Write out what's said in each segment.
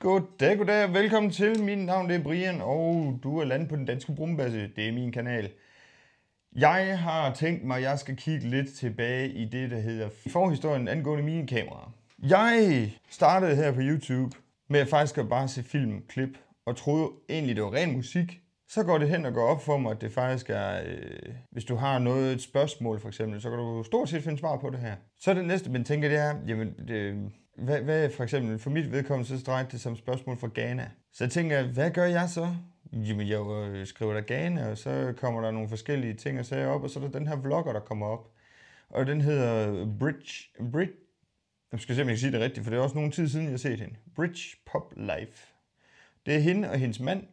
Goddag, goddag og velkommen til. Mit navn det er Brian, og du er landet på den danske brumbasse. Det er min kanal. Jeg har tænkt mig, at jeg skal kigge lidt tilbage i det, der hedder forhistorien angående mine kameraer. Jeg startede her på YouTube med faktisk at bare se film, klip, og troede egentlig, det var ren musik. Så går det hen og går op for mig, at det faktisk er, øh, hvis du har noget, et spørgsmål for eksempel, så kan du stort set finde svar på det her. Så det næste, man tænker, det er, jamen, det, hvad, hvad for eksempel, for mit vedkommende, så drejte det som spørgsmål fra Ghana. Så jeg tænker, hvad gør jeg så? Jamen, jeg øh, skriver der Ghana, og så kommer der nogle forskellige ting og sager op, og så er der den her vlogger, der kommer op. Og den hedder Bridge, Bridge, jeg skal se, om jeg kan sige det rigtigt, for det er også nogen tid siden, jeg har set hende. Bridge Pop Life. Det er hende og hendes mand.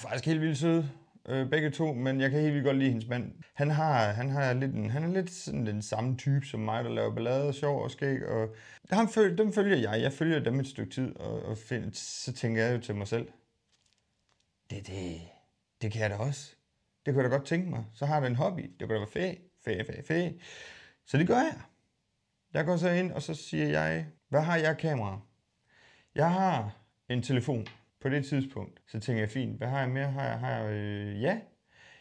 Faktisk helt vildt søde øh, begge to, men jeg kan helt vildt godt lide hendes mand. Han, har, han, har lidt en, han er lidt sådan den samme type som mig, der laver ballade og sjov og skæg. Og ham føl, dem følger jeg. Jeg følger dem et stykke tid, og, og find, så tænker jeg jo til mig selv, det, det, det kan jeg da også. Det kunne jeg da godt tænke mig. Så har jeg en hobby. Det kunne da være fæ, fæ, fæ, fæ. Så det gør jeg. Jeg går så ind, og så siger jeg, hvad har jeg kamera? Jeg har en telefon på det tidspunkt. Så tænkte jeg, fint, hvad har jeg mere? Har jeg, har jeg øh, ja.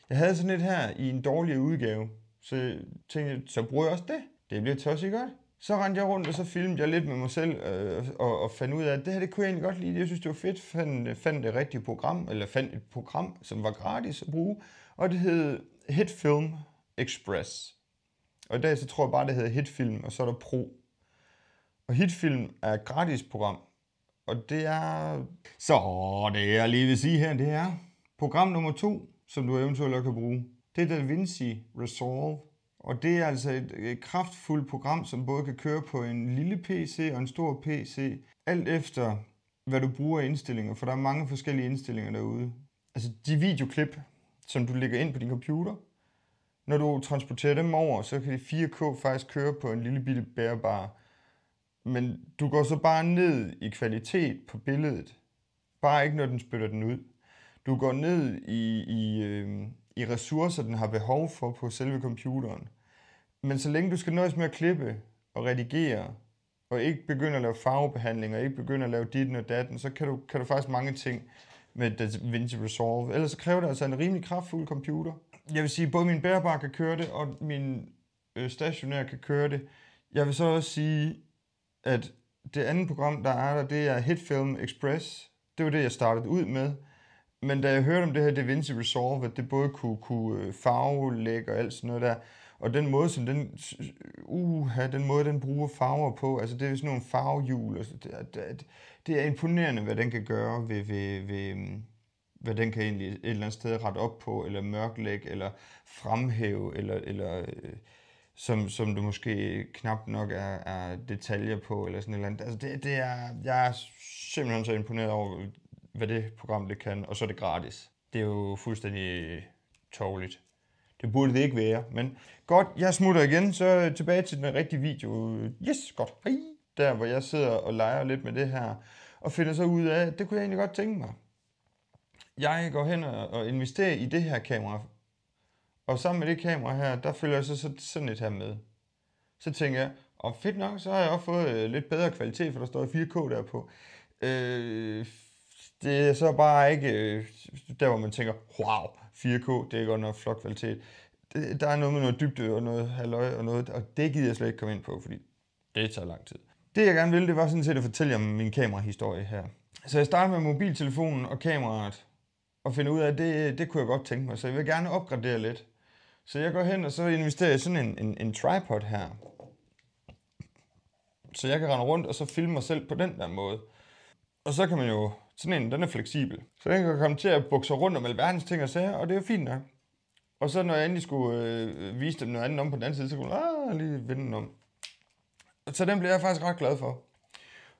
Jeg havde sådan et her i en dårlig udgave, så tænkte jeg, så bruger jeg også det. Det bliver tosset godt. Så rendte jeg rundt, og så filmede jeg lidt med mig selv, øh, og, og fandt ud af, at det her, det kunne jeg egentlig godt lide. Jeg synes, det var fedt. Fandt, fandt det rigtige program, eller fandt et program, som var gratis at bruge, og det hed Hitfilm Express. Og i dag, så tror jeg bare, det hedder Hitfilm, og så er der Pro. Og Hitfilm er et gratis program, og det er... Så det jeg lige vil sige her, det er program nummer to, som du eventuelt kan bruge. Det er DaVinci Resolve. Og det er altså et, et kraftfuldt program, som både kan køre på en lille PC og en stor PC, alt efter hvad du bruger af indstillinger, for der er mange forskellige indstillinger derude. Altså de videoklip, som du lægger ind på din computer, når du transporterer dem over, så kan de 4K faktisk køre på en lille bitte bærbar men du går så bare ned i kvalitet på billedet. Bare ikke, når den spytter den ud. Du går ned i, i, øh, i ressourcer, den har behov for på selve computeren. Men så længe du skal nøjes med at klippe og redigere, og ikke begynde at lave farvebehandling, og ikke begynde at lave dit og datten, så kan du, kan du faktisk mange ting med DaVinci Resolve. Ellers så kræver det altså en rimelig kraftfuld computer. Jeg vil sige, både min bærbare kan køre det, og min øh, stationær kan køre det. Jeg vil så også sige, at det andet program, der er der, det er Hitfilm Express. Det var det, jeg startede ud med. Men da jeg hørte om det her DaVinci Resolve, at det både kunne, kunne øh, farvelægge og alt sådan noget der, og den måde, som den, uha, den måde, den bruger farver på, altså det er sådan nogle farvehjul, altså det, er, det, er, det er imponerende, hvad den kan gøre ved, ved, ved, mm, hvad den kan egentlig et eller andet sted rette op på, eller mørklægge, eller fremhæve, eller, eller øh, som, som du måske knap nok er, er detaljer på, eller sådan et eller andet. Altså det, det er, jeg er simpelthen så imponeret over, hvad det program det kan, og så er det gratis. Det er jo fuldstændig tårligt. Det burde det ikke være, men godt, jeg smutter igen, så tilbage til den rigtige video. Yes, godt, hej! Der, hvor jeg sidder og leger lidt med det her, og finder så ud af, at det kunne jeg egentlig godt tænke mig. Jeg går hen og investerer i det her kamera, og sammen med det kamera her, der følger jeg så, sådan et her med. Så tænker jeg, og oh, fedt nok, så har jeg også fået øh, lidt bedre kvalitet, for der står 4K derpå. Øh, det er så bare ikke øh, der, hvor man tænker, wow, 4K, det er godt nok flot kvalitet. der er noget med noget dybde og noget halvøj og noget, og det gider jeg slet ikke komme ind på, fordi det tager lang tid. Det jeg gerne ville, det var sådan set at fortælle om min kamerahistorie her. Så jeg starter med mobiltelefonen og kameraet, og finder ud af, at det, det kunne jeg godt tænke mig, så jeg vil gerne opgradere lidt. Så jeg går hen, og så investerer jeg sådan en, en, en tripod her. Så jeg kan rende rundt og så filme mig selv på den der måde. Og så kan man jo, sådan en, den er fleksibel. Så den kan komme til at bukse rundt om alverdens ting og sager, og det er jo fint nok. Og så når jeg endelig skulle øh, vise dem noget andet om på den anden side, så kunne jeg ah, lige vende den om. Så den blev jeg faktisk ret glad for.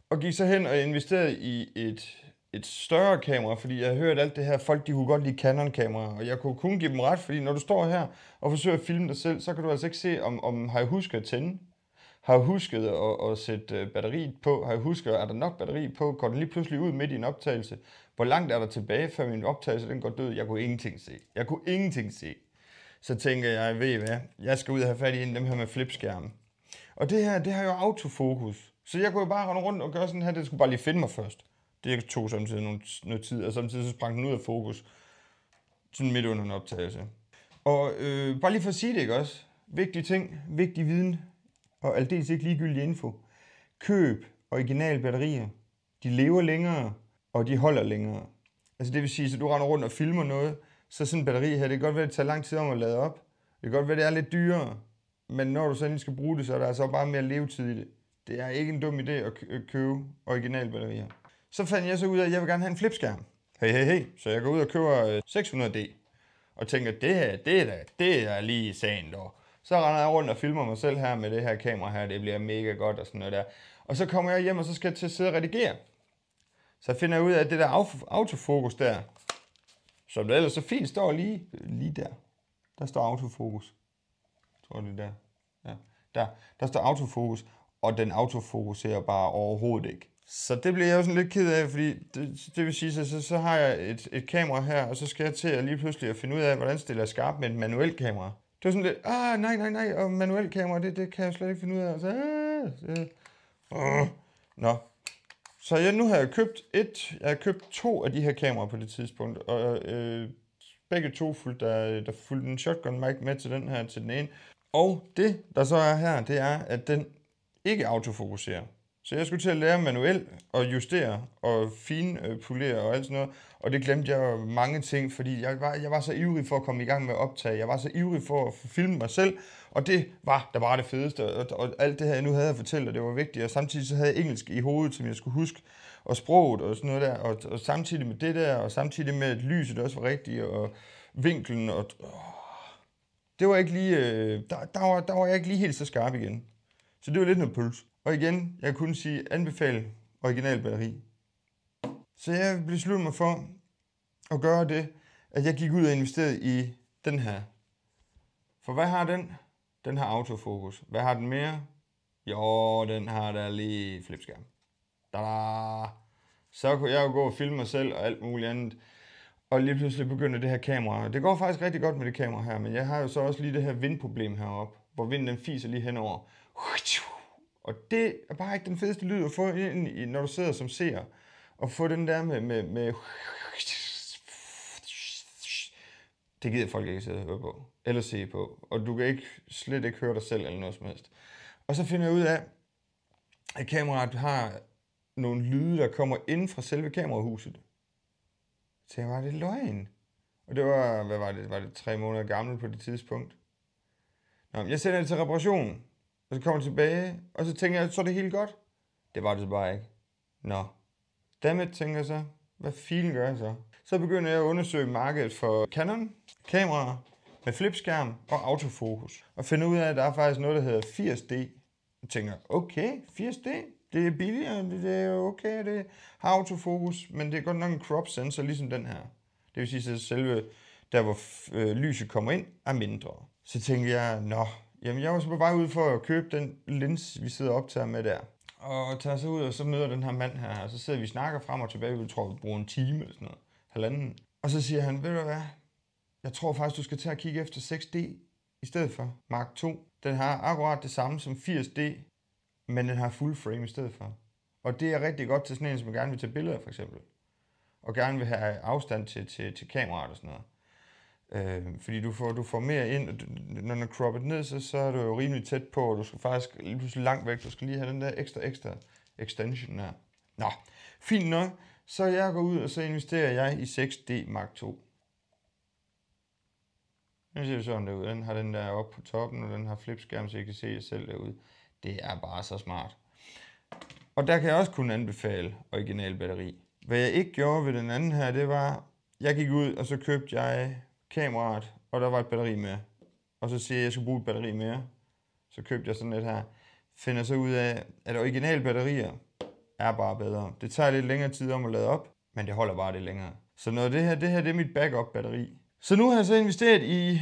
Og gik så hen og investerede i et et større kamera, fordi jeg har hørt alt det her, folk de kunne godt lide canon kamera og jeg kunne kun give dem ret, fordi når du står her og forsøger at filme dig selv, så kan du altså ikke se, om, om har jeg husket at tænde? Har jeg husket at, at sætte øh, batteriet på? Har jeg husket, er der nok batteri på? Går den lige pludselig ud midt i en optagelse? Hvor langt er der tilbage, før min optagelse den går død? Jeg kunne ingenting se. Jeg kunne ingenting se. Så tænker jeg, ved I hvad, jeg skal ud og have fat i en af dem her med flipskærmen. Og det her, det har jo autofokus. Så jeg kunne jo bare rende rundt og gøre sådan her, det skulle bare lige finde mig først det tog samtidig nogle, noget tid, og samtidig så sprang den ud af fokus, sådan midt under en optagelse. Og øh, bare lige for at sige det, ikke også? Vigtige ting, vigtig viden, og aldeles ikke ligegyldig info. Køb originale batterier. De lever længere, og de holder længere. Altså det vil sige, at du render rundt og filmer noget, så sådan en batteri her, det kan godt være, at det tager lang tid om at lade op. Det kan godt være, at det er lidt dyrere, men når du så endelig skal bruge det, så er der altså bare mere levetid i det. Det er ikke en dum idé at købe originale batterier. Så fandt jeg så ud af, at jeg vil gerne have en flipskærm. Hey, hey, hey. Så jeg går ud og køber 600D. Øh, og tænker, det her, det er da, det er lige sagen dog. Så render jeg rundt og filmer mig selv her med det her kamera her. Det bliver mega godt og sådan noget der. Og så kommer jeg hjem, og så skal jeg til at sidde og redigere. Så finder jeg ud af, at det der autofokus der, som det ellers så fint står lige, lige der. Der står autofokus. Jeg tror det er der. Ja. Der, der står autofokus, og den autofokuserer bare overhovedet ikke. Så det bliver jeg også lidt ked af, fordi det, det vil sige, så, så, så har jeg et, et kamera her, og så skal jeg til at lige pludselig at finde ud af, hvordan stiller jeg skarpt med et manuelt kamera. Det var sådan lidt, ah, nej, nej, nej, og manuelt kamera, det, det kan jeg slet ikke finde ud af. Så, ah, det, uh. Nå. Så jeg, nu har jeg købt et, jeg har købt to af de her kameraer på det tidspunkt, og øh, begge to fulgte, der, der fulgte en shotgun mic med til den her, til den ene. Og det, der så er her, det er, at den ikke autofokuserer. Så jeg skulle til at lære manuelt og justere og finpolere og alt sådan noget. Og det glemte jeg mange ting, fordi jeg var, jeg var så ivrig for at komme i gang med optag. Jeg var så ivrig for at filme mig selv, og det var da bare det fedeste. Og, og alt det her, jeg nu havde at fortælle, og det var vigtigt. Og samtidig så havde jeg engelsk i hovedet, som jeg skulle huske, og sproget og sådan noget der. Og, og samtidig med det der, og samtidig med, at lyset også var rigtigt, og vinklen og... det var ikke lige... Øh, der, der, var, der var jeg ikke lige helt så skarp igen. Så det var lidt noget pølse. Og igen, jeg kunne sige anbefale original batteri. Så jeg besluttede mig for at gøre det, at jeg gik ud og investerede i den her. For hvad har den? Den har autofokus. Hvad har den mere? Jo, den har der lige flipskærm. Da -da! Så kunne jeg jo gå og filme mig selv og alt muligt andet. Og lige pludselig begynder det her kamera. Det går faktisk rigtig godt med det kamera her, men jeg har jo så også lige det her vindproblem heroppe, hvor vinden den fiser lige henover. Og det er bare ikke den fedeste lyd at få ind i, når du sidder som seer. Og få den der med, med, med... Det gider folk ikke sidde og høre på. Eller se på. Og du kan ikke, slet ikke høre dig selv eller noget som helst. Og så finder jeg ud af, at kameraet har nogle lyde, der kommer ind fra selve kamerahuset. Så jeg var det løgn. Og det var, hvad var det, var det tre måneder gammel på det tidspunkt. Nå, jeg sender det til reparation. Og så kommer han tilbage, og så tænker jeg, så er det helt godt. Det var det så bare ikke. Nå. Dammit, tænker jeg så. Hvad filen gør jeg så? Så begynder jeg at undersøge markedet for Canon, kameraer med flipskærm og autofokus. Og finde ud af, at der er faktisk noget, der hedder 80D. Jeg tænker, okay, 80D, det er billigere, det er okay, det har autofokus, men det er godt nok en crop sensor, ligesom den her. Det vil sige, at selve der, hvor øh, lyset kommer ind, er mindre. Så tænkte jeg, nå, Jamen, jeg var så på vej ud for at købe den lens, vi sidder op til med der. Og tager så ud, og så møder den her mand her, og så sidder vi og snakker frem og tilbage. Vi tror, vi bruger en time eller sådan noget. Halvanden. Og så siger han, ved du hvad? Jeg tror faktisk, du skal tage og kigge efter 6D i stedet for Mark 2. Den har akkurat det samme som 80D, men den har full frame i stedet for. Og det er rigtig godt til sådan en, som gerne vil tage billeder for eksempel. Og gerne vil have afstand til, til, til kameraet og sådan noget. Øh, fordi du får, du får mere ind, og du, når den er cropped ned, så, så er du jo rimelig tæt på, og du skal faktisk lige pludselig langt væk, du skal lige have den der ekstra, ekstra extension her. Nå, fint nok. Så jeg går ud, og så investerer jeg i 6D Mark II. Nu ser det sådan derude. Den har den der op på toppen, og den har flipskærm, så I kan se jer selv derude. Det er bare så smart. Og der kan jeg også kun anbefale original batteri. Hvad jeg ikke gjorde ved den anden her, det var, jeg gik ud, og så købte jeg kameraet, og der var et batteri med. Og så siger jeg, at jeg skulle bruge et batteri mere. Så købte jeg sådan et her. Finder så ud af, at originale batterier er bare bedre. Det tager lidt længere tid om at lade op, men det holder bare lidt længere. Så når det her, det her det er mit backup batteri. Så nu har jeg så investeret i,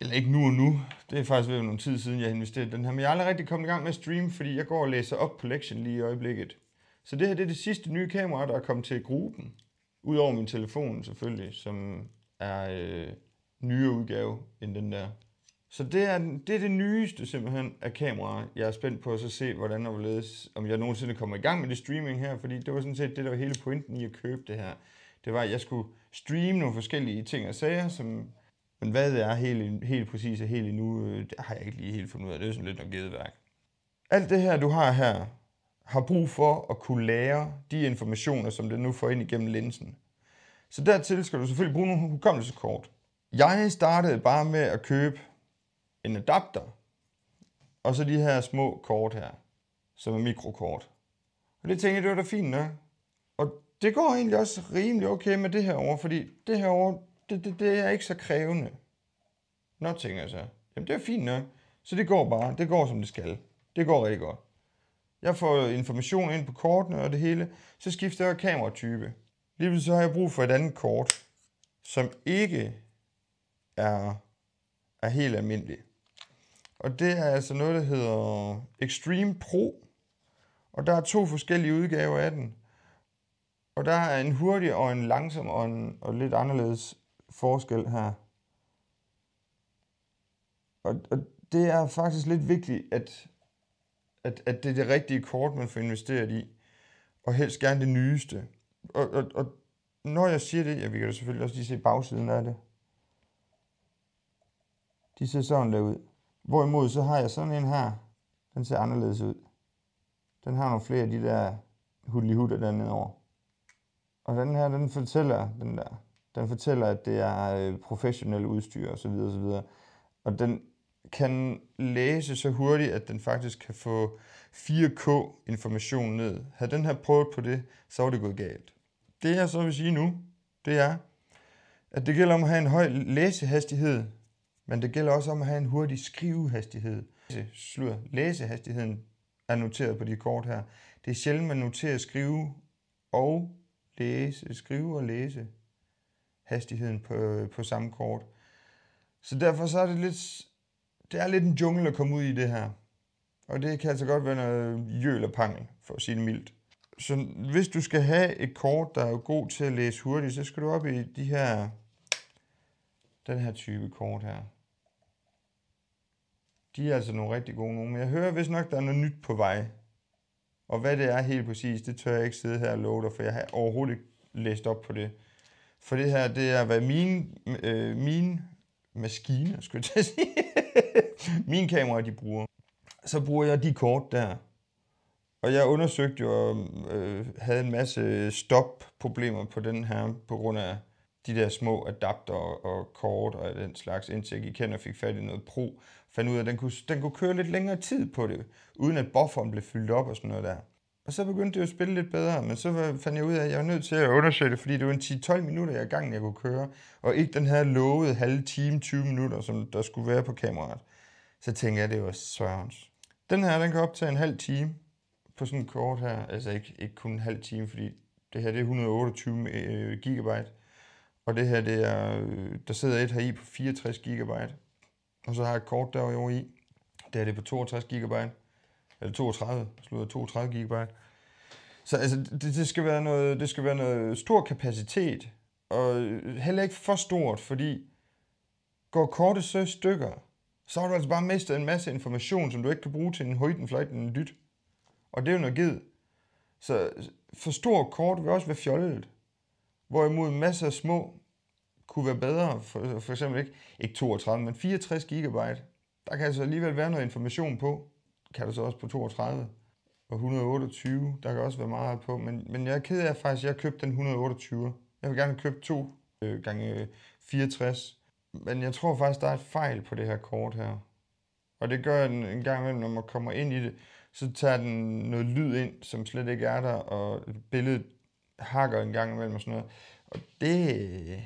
eller ikke nu og nu, det er faktisk ved nogle tid siden, jeg har investeret i den her, men jeg er aldrig rigtig kommet i gang med at streame, fordi jeg går og læser op på lektion lige i øjeblikket. Så det her det er det sidste nye kamera, der er kommet til gruppen. Udover min telefon selvfølgelig, som er øh, nyere udgave end den der. Så det er, det er det nyeste simpelthen af kameraer. Jeg er spændt på at så se, hvordan og hvorledes, om jeg nogensinde kommer i gang med det streaming her, fordi det var sådan set det, der var hele pointen i at købe det her. Det var, at jeg skulle streame nogle forskellige ting og sager, som, men hvad det er helt, helt præcis og helt endnu, øh, det har jeg ikke lige helt fundet ud af. Det er sådan lidt noget gedeværk. Alt det her, du har her, har brug for at kunne lære de informationer, som det nu får ind igennem linsen. Så dertil skal du selvfølgelig bruge nogle hukommelseskort. Jeg startede bare med at købe en adapter, og så de her små kort her, som er mikrokort. Og det tænkte jeg, det var da fint nok. Og det går egentlig også rimelig okay med det her over, fordi det her over, det, det, det er ikke så krævende. Nå, tænker jeg så. Jamen, det er fint nok. Så det går bare. Det går, som det skal. Det går rigtig godt. Jeg får information ind på kortene og det hele. Så skifter jeg kameratype. Lige så har jeg brug for et andet kort, som ikke er, er helt almindeligt. Og det er altså noget, der hedder Extreme Pro. Og der er to forskellige udgaver af den. Og der er en hurtig og en langsom og, en, og lidt anderledes forskel her. Og, og det er faktisk lidt vigtigt, at, at, at det er det rigtige kort, man får investeret i. Og helst gerne det nyeste og, og, og når jeg siger det, ja, vi kan jo selvfølgelig også lige se bagsiden af det. De ser sådan der ud. Hvorimod så har jeg sådan en her. Den ser anderledes ud. Den har nogle flere af de der hudlihutter dernede over. Og den her, den fortæller, den der, den fortæller, at det er øh, professionelt udstyr osv. Og, så videre, og, så videre. og den kan læse så hurtigt, at den faktisk kan få 4K-information ned. Havde den her prøvet på det, så var det gået galt. Det jeg så vil sige nu, det er, at det gælder om at have en høj læsehastighed, men det gælder også om at have en hurtig skrivehastighed. Slur, læsehastigheden er noteret på de kort her. Det er sjældent, man noterer skrive og læse, skrive og læse hastigheden på, på samme kort. Så derfor så er det lidt, det er lidt en jungle at komme ud i det her. Og det kan altså godt være noget jøl og pangel, for at sige det mildt så hvis du skal have et kort, der er god til at læse hurtigt, så skal du op i de her, den her type kort her. De er altså nogle rigtig gode nogle, men jeg hører vist nok, der er noget nyt på vej. Og hvad det er helt præcis, det tør jeg ikke sidde her og love dig, for jeg har overhovedet ikke læst op på det. For det her, det er, hvad min, øh, mine maskiner, skulle jeg sige, min kamera, de bruger. Så bruger jeg de kort der. Og jeg undersøgte jo øh, havde en masse stopproblemer på den her, på grund af de der små adapter og, og kort og den slags, indtil jeg gik hen og fik fat i noget pro. Fandt ud af, at den kunne, den kunne køre lidt længere tid på det, uden at bufferen blev fyldt op og sådan noget der. Og så begyndte det jo at spille lidt bedre, men så fandt jeg ud af, at jeg var nødt til at undersøge det, fordi det var en 10-12 minutter i gangen, jeg kunne køre, og ikke den her lovede halve time, 20 minutter, som der skulle være på kameraet. Så tænkte jeg, at det var Sørens. Den her, den kan optage en halv time, på sådan en kort her, altså ikke, ikke kun en halv time, fordi det her det er 128 øh, gigabyte, og det her det er, øh, der sidder et her i på 64 gigabyte, og så har jeg et kort derovre i, det er det på 62 gigabyte, eller 32, slutter 32 gigabyte. Så altså, det, det, skal være noget, det skal være noget stor kapacitet, og øh, heller ikke for stort, fordi går kortet så stykker, så har du altså bare mistet en masse information, som du ikke kan bruge til en højden, fløjten, en dyt. Og det er jo noget givet. Så for stor kort vil også være fjollet. Hvorimod masser af små kunne være bedre, for, for eksempel ikke, ikke 32, men 64 gigabyte. Der kan altså alligevel være noget information på, kan du så også på 32 og 128, der kan også være meget på, men, men jeg er ked af faktisk, at jeg købte den 128. Jeg vil gerne købe to øh, gange 64, øh, men jeg tror faktisk, der er et fejl på det her kort her. Og det gør jeg en gang imellem, når man kommer ind i det, så tager den noget lyd ind, som slet ikke er der, og billedet hakker en gang imellem og sådan noget. Og det er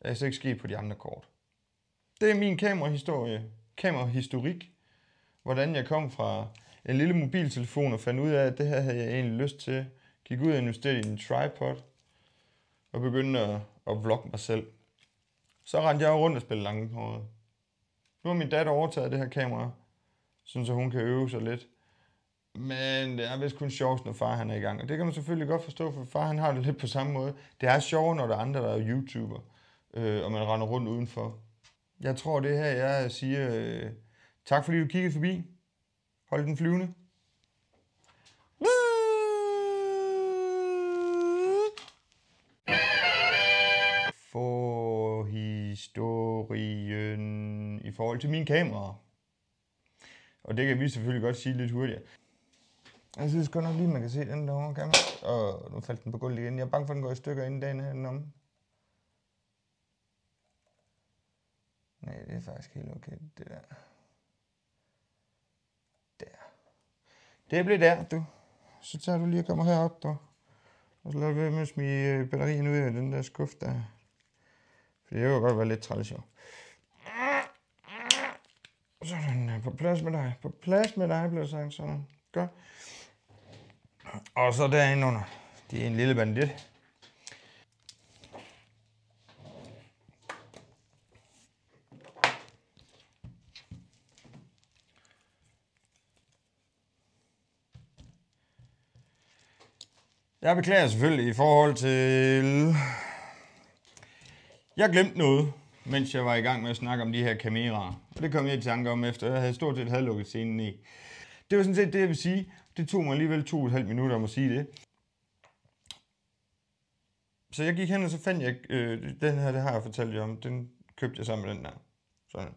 altså ikke sket på de andre kort. Det er min kamerahistorie, kamerahistorik, hvordan jeg kom fra en lille mobiltelefon og fandt ud af, at det her havde jeg egentlig lyst til. Gik ud og investerede i en tripod og begyndte at, at vlogge mig selv. Så rendte jeg rundt og spillede langhåret. Nu har min datter overtaget det her kamera, så hun kan øve sig lidt. Men det øh, er vist kun sjovt, når far han er i gang. Og det kan man selvfølgelig godt forstå, for far han har det lidt på samme måde. Det er sjovt, når der er andre, der er YouTuber, øh, og man render rundt udenfor. Jeg tror, det her, jeg siger øh, tak, fordi du kiggede forbi. Hold den flyvende. For historien i forhold til min kamera. Og det kan vi selvfølgelig godt sige lidt hurtigere. Jeg synes godt nok lige, man kan se den derovre, kan man? Og nu faldt den på gulvet igen. Jeg er bange for, at den går i stykker inden dagen her den om. Nej, det er faktisk helt okay, det der. Der. Det bliver der, du. Så tager du lige og kommer herop, du. Og så lader vi med at smide øh, batterien ud af den der skuff der. For det kan godt være lidt træls, jo. Sådan, øh, på plads med dig. På plads med dig, bliver sagt sådan. Gør. Og så derinde under, det er en lille bandit. Jeg beklager selvfølgelig i forhold til... Jeg glemte noget, mens jeg var i gang med at snakke om de her kameraer. Og det kom jeg i tanke om, efter jeg havde stort set havde lukket scenen i. Det var sådan set det, jeg vil sige. Det tog mig alligevel to og et halvt minutter om at sige det. Så jeg gik hen, og så fandt jeg, øh, den her, det har jeg fortalt jer om, den købte jeg sammen med den der. Sådan.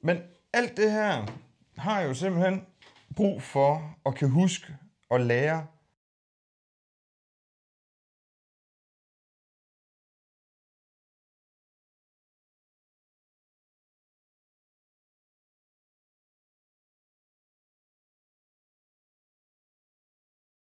Men alt det her har jeg jo simpelthen brug for at kan huske og lære